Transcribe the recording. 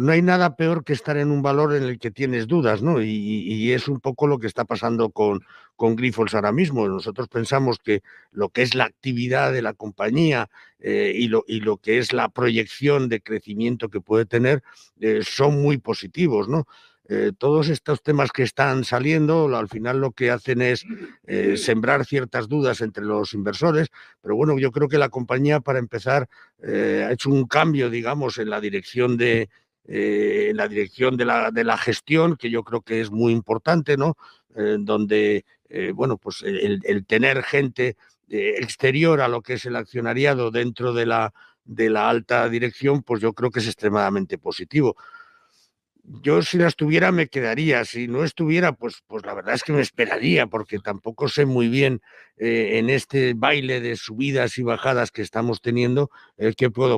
no hay nada peor que estar en un valor en el que tienes dudas, ¿no? Y, es un poco lo que está pasando con, con Grifols ahora mismo. Nosotros pensamos que lo que es la actividad de la compañía eh, y, lo, que es la proyección de crecimiento que puede tener eh, son muy positivos, ¿no? Eh, todos estos temas que están saliendo, al final lo que hacen es sembrar ciertas dudas entre los inversores, pero bueno, yo creo que la compañía, para empezar, ha hecho un cambio, digamos, en la dirección de, en eh, la dirección de la, gestión, que yo creo que es muy importante, ¿no? Eh, donde, eh, bueno, pues el, tener gente exterior a lo que es el accionariado dentro de la, de la alta dirección, pues yo creo que es extremadamente positivo yo si la estuviera me quedaría, si no estuviera, pues, pues la verdad es que me esperaría, porque tampoco sé muy bien en este baile de subidas y bajadas que estamos teniendo qué puedo